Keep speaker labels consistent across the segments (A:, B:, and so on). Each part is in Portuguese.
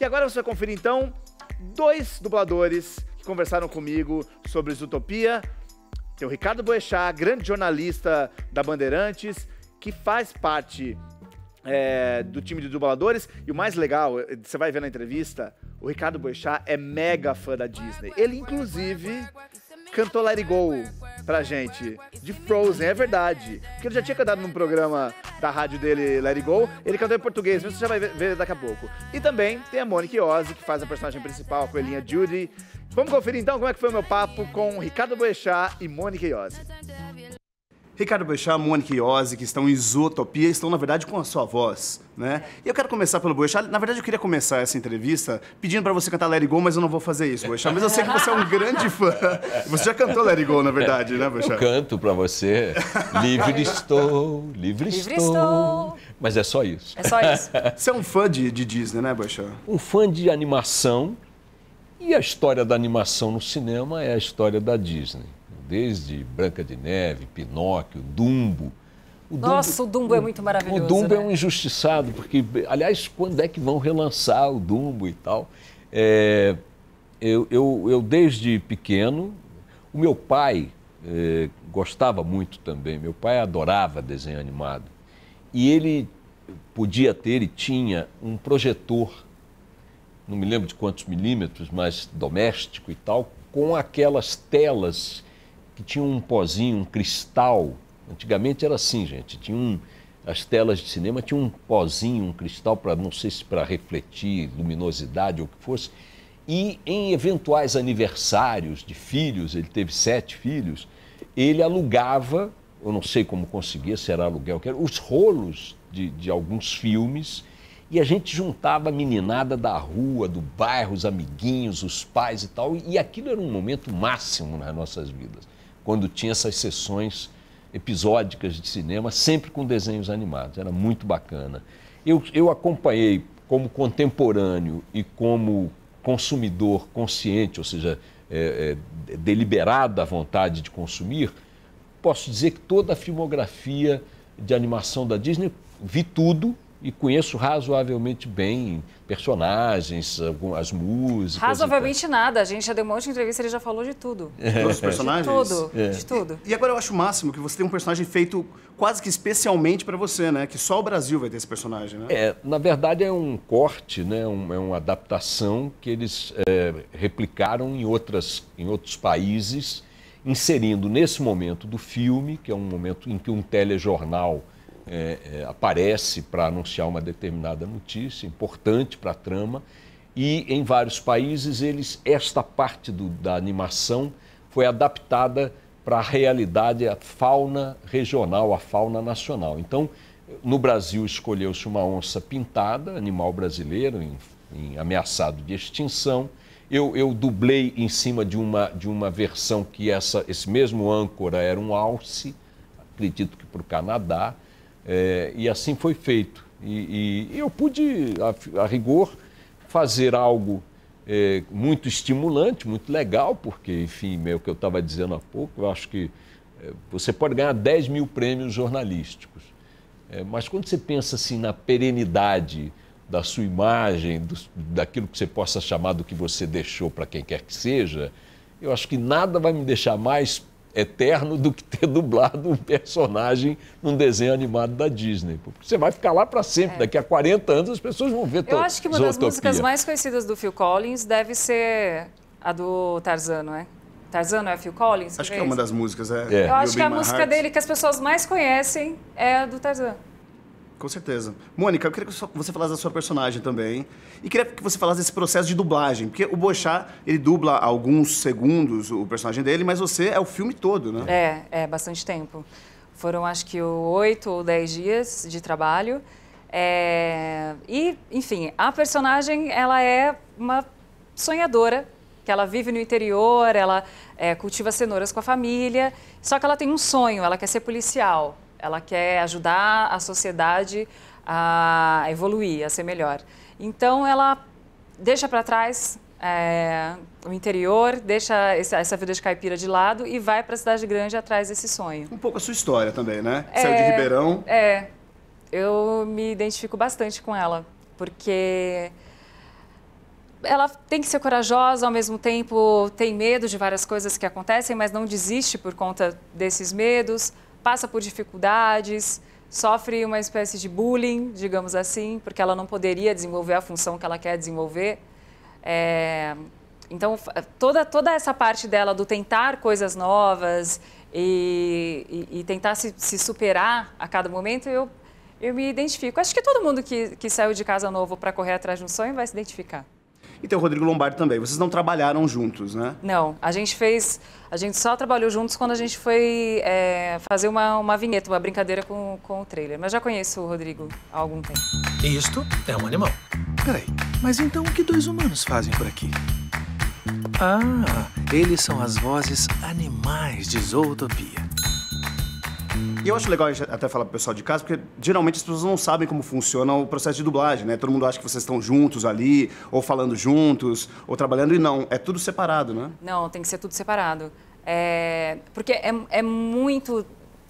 A: E agora você vai conferir então dois dubladores que conversaram comigo sobre Zootopia. Tem o Ricardo Boechat, grande jornalista da Bandeirantes, que faz parte é, do time de dubladores. E o mais legal, você vai ver na entrevista, o Ricardo Boechat é mega fã da Disney. Ele, inclusive, cantou Let It Go pra gente, de Frozen, é verdade. Porque ele já tinha cantado num programa da rádio dele, Let It Go, ele cantou em português, mas você já vai ver daqui a pouco. E também tem a Monique Ozzy, que faz a personagem principal, a coelhinha Judy. Vamos conferir então como é que foi o meu papo com Ricardo Boechat e Monique Ozzy. Ricardo Boechat, Mônica Iose, que estão em Isotopia, estão, na verdade, com a sua voz. Né? E eu quero começar pelo Boechat. Na verdade, eu queria começar essa entrevista pedindo para você cantar Larry Go, mas eu não vou fazer isso, Boechat. Mas eu sei que você é um grande fã. Você já cantou Larry Go, na verdade,
B: né, Boechat? Eu canto para você. Livre estou, livre, livre estou. estou. Mas é só isso. É só isso. Você é um fã de, de Disney, né, Boechat? Um fã de animação. E a história da animação no cinema é a história da Disney desde Branca de Neve, Pinóquio, Dumbo. O Nossa, Dumbo, o Dumbo é muito maravilhoso. O Dumbo é né? é um injustiçado, porque, aliás, quando é que vão relançar o Dumbo e tal? É, eu, eu, eu, desde pequeno, o meu pai é, gostava muito também, meu pai adorava desenho animado. E ele podia ter, e tinha um projetor, não me lembro de quantos milímetros, mas doméstico e tal, com aquelas telas que tinha um pozinho, um cristal. Antigamente era assim, gente. Tinha um, as telas de cinema tinham um pozinho, um cristal para não sei se para refletir luminosidade ou o que fosse. E em eventuais aniversários de filhos, ele teve sete filhos, ele alugava, eu não sei como conseguia, se era aluguel, que era, os rolos de, de alguns filmes. E a gente juntava a meninada da rua, do bairro, os amiguinhos, os pais e tal. E aquilo era um momento máximo nas nossas vidas quando tinha essas sessões episódicas de cinema, sempre com desenhos animados. Era muito bacana. Eu, eu acompanhei como contemporâneo e como consumidor consciente, ou seja, é, é, deliberada a vontade de consumir, posso dizer que toda a filmografia de animação da Disney, vi tudo, e conheço razoavelmente bem personagens, as músicas. Razoavelmente
C: então. nada. A gente já deu um monte de entrevista, ele já falou de tudo.
B: É. Dos personagens? De tudo, é. de
A: tudo. E, e, agora eu acho o máximo que você tem um personagem feito quase que especialmente para você, né? Que só o Brasil vai ter esse personagem, né? É, na verdade é um
B: corte, né? Um, é uma adaptação que eles é, replicaram em, outras, em outros países, inserindo nesse momento do filme, que é um momento em que um telejornal é, é, aparece para anunciar uma determinada notícia importante para a trama. E em vários países, eles esta parte do, da animação foi adaptada para a realidade, a fauna regional, a fauna nacional. Então, no Brasil, escolheu-se uma onça pintada, animal brasileiro, em, em ameaçado de extinção. Eu, eu, dublei em cima de uma, de uma versão que essa, esse mesmo âncora era um alce, acredito que para o Canadá. É, e assim foi feito. E, e, eu pude, a, a, rigor, fazer algo é, muito estimulante, muito legal, porque, enfim, meio é o que eu estava dizendo há pouco, eu acho que é, você pode ganhar 10 mil prêmios jornalísticos. É, mas quando você pensa assim na perenidade da sua imagem, do, daquilo que você possa chamar do que você deixou para quem quer que seja, eu acho que nada vai me deixar mais eterno do que ter dublado um personagem num desenho animado da Disney. Porque você vai ficar lá para sempre. É. Daqui a 40 anos as pessoas vão ver Eu acho que uma das
C: músicas mais conhecidas do Phil Collins deve ser a do Tarzan, não é? Tarzan não é Phil Collins? Acho que, que é uma das
A: músicas, é. é. Eu acho que é a música heart.
C: dele que as pessoas mais conhecem é a do Tarzan.
A: Com certeza. Mônica, eu queria que você falasse da sua personagem também. E queria que você falasse desse processo de dublagem, porque o Bochá, ele dubla alguns segundos o personagem dele, mas você é o filme todo, né?
C: É, é, bastante tempo. Foram acho que oito ou dez dias de trabalho. É... E, enfim, a personagem, ela é uma sonhadora, que ela vive no interior, ela é, cultiva cenouras com a família, só que ela tem um sonho, ela quer ser policial ela quer ajudar a sociedade a evoluir, a ser melhor. Então, ela deixa para trás é, o interior, deixa essa vida de caipira de lado e vai para a cidade grande atrás desse sonho. Um pouco
A: a sua história também, né? É, Saiu é de Ribeirão.
C: É, eu me identifico bastante com ela, porque ela tem que ser corajosa, ao mesmo tempo tem medo de várias coisas que acontecem, mas não desiste por conta desses medos passa por dificuldades, sofre uma espécie de bullying, digamos assim, porque ela não poderia desenvolver a função que ela quer desenvolver. É, então, toda, toda essa parte dela do tentar coisas novas e, e, e tentar se, se, superar a cada momento, eu, eu me identifico. Acho que todo mundo que, que saiu de casa novo para correr atrás de um sonho vai se identificar.
A: E tem o Rodrigo Lombardi também. Vocês não trabalharam juntos, né?
C: Não, a gente fez. A gente só trabalhou juntos quando a gente foi é, fazer uma, uma vinheta, uma brincadeira com, com o trailer. Mas já conheço o Rodrigo há algum tempo. Isto é um animal. Peraí,
A: mas então o que dois humanos fazem por aqui? Ah, eles são as vozes
C: animais
A: de Zootopia. E eu acho legal até falar pro pessoal de casa, porque geralmente as pessoas não sabem como funciona o processo de dublagem, né? Todo mundo acha que vocês estão juntos ali, ou falando juntos, ou trabalhando, e não. É tudo separado, né?
C: Não, tem que ser tudo separado. É... Porque é, é muito.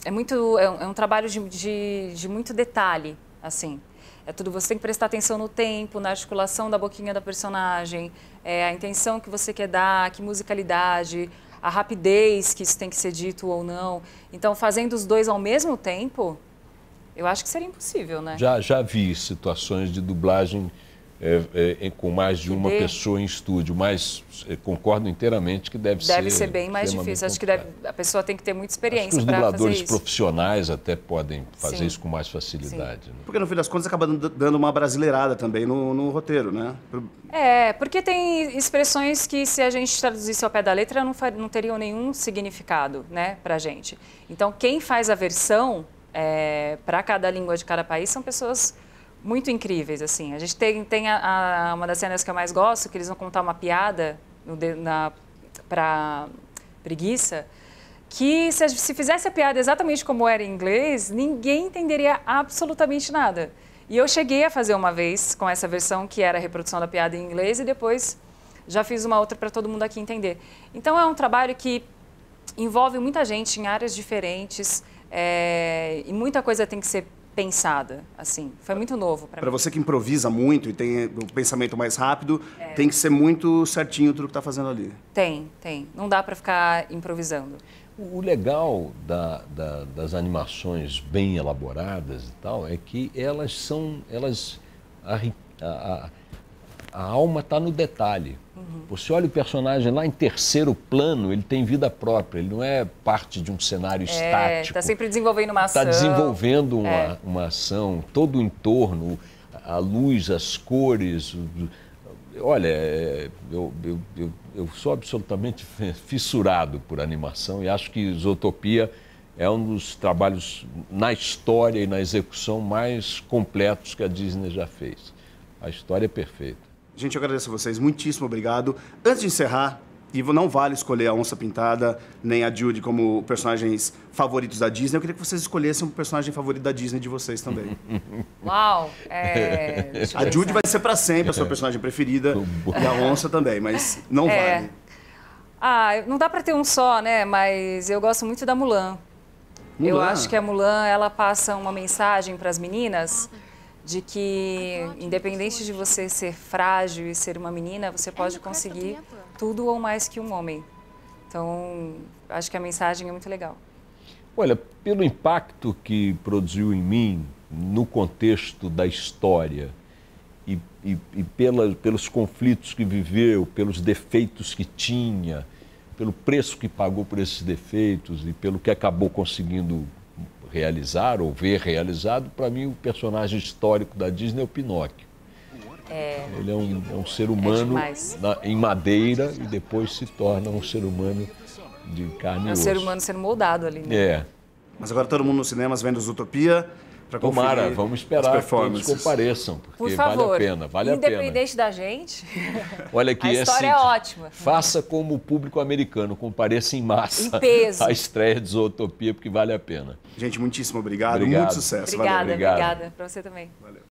C: É muito. É um, é um trabalho de, de, de muito detalhe, assim. É tudo, você tem que prestar atenção no tempo, na articulação da boquinha da personagem, é, a intenção que você quer dar, que musicalidade, a rapidez que isso tem que ser dito ou não. Então, fazendo os dois ao mesmo tempo, eu acho que seria impossível, né? Já,
B: já vi situações de dublagem é, é, com mais de uma pessoa em estúdio, mas é, concordo inteiramente que deve, deve ser. Deve ser bem mais difícil. Acho que
C: deve, a pessoa tem que ter muita experiência Os dubladores
B: profissionais até podem fazer Sim. isso com mais facilidade.
A: Né? Porque no fim das contas acaba dando uma brasileirada também no, no roteiro, né?
C: É, porque tem expressões que se a gente traduzisse ao pé da letra não, far, não teriam nenhum significado, né, para gente. Então quem faz a versão é, para cada língua de cada país são pessoas muito incríveis, assim. A gente tem, tem a, a, uma das cenas que eu mais gosto, que eles vão contar uma piada para na, preguiça, que se, se fizesse a piada exatamente como era em inglês, ninguém entenderia absolutamente nada. E eu cheguei a fazer uma vez com essa versão que era a reprodução da piada em inglês e depois já fiz uma outra para todo mundo aqui entender. Então é um trabalho que envolve muita gente em áreas diferentes é, e muita coisa tem que ser pensada, assim. Foi muito novo para mim. Para você
A: que improvisa muito e tem um eh, pensamento mais rápido, é. tem que ser muito certinho tudo que está fazendo ali.
C: Tem, tem. Não dá para ficar improvisando.
A: O legal da, da, das animações bem
B: elaboradas e tal é que elas são, elas a, a, a alma está no detalhe. Uhum. Você olha o personagem lá em terceiro plano, ele tem vida própria, ele não é parte de um cenário é, estático.
C: Está sempre desenvolvendo uma tá ação. Está
B: desenvolvendo uma, é. uma ação, todo o entorno, a luz, as cores. Olha, é, eu, eu, eu, eu sou absolutamente fissurado por animação e acho que Isotopia é um dos trabalhos na história e na execução mais completos que a Disney já fez. A história é perfeita.
A: Gente, eu agradeço a vocês. Muitíssimo obrigado. Antes de encerrar, e não vale escolher a Onça Pintada nem a Judy como personagens favoritos da Disney. Eu queria que vocês escolhessem um personagem favorito da Disney de vocês também.
C: Uau! É... A Judy vai ser
A: para sempre a sua é. personagem preferida e a Onça também, mas não é... vale.
C: Ah, não dá para ter um só, né? Mas eu gosto muito da Mulan. Mulan. Eu acho que a Mulan ela passa uma mensagem para as meninas de que, independente de você ser frágil e ser uma menina, você é pode conseguir tudo ou mais que um homem. Então, acho que a mensagem é muito legal.
B: Olha, pelo impacto que produziu em mim no contexto da história e, e, e pela, pelos conflitos que viveu, pelos defeitos que tinha, pelo preço que pagou por esses defeitos e pelo que acabou conseguindo realizar ou ver realizado, para mim o personagem histórico da Disney é o Pinóquio.
C: É... Ele
B: é um, é um, ser humano é na, em madeira e depois se torna um ser humano
A: de carne e É um osso. ser
C: humano sendo moldado ali. Né?
A: É. Mas agora todo mundo nos cinemas vendo Utopia. Tomara, vamos esperar que eles compareçam, porque Por favor, vale a pena, vale a pena.
C: Independente da gente. Olha aqui, a é história é, assim, é ótima. Faça
B: como o público americano, compareça em massa. Em peso. A estreia de Zootopia, porque vale a pena. Gente, muitíssimo obrigado, obrigado. muito sucesso. Obrigada, valeu. obrigada.
C: Para você também. Valeu.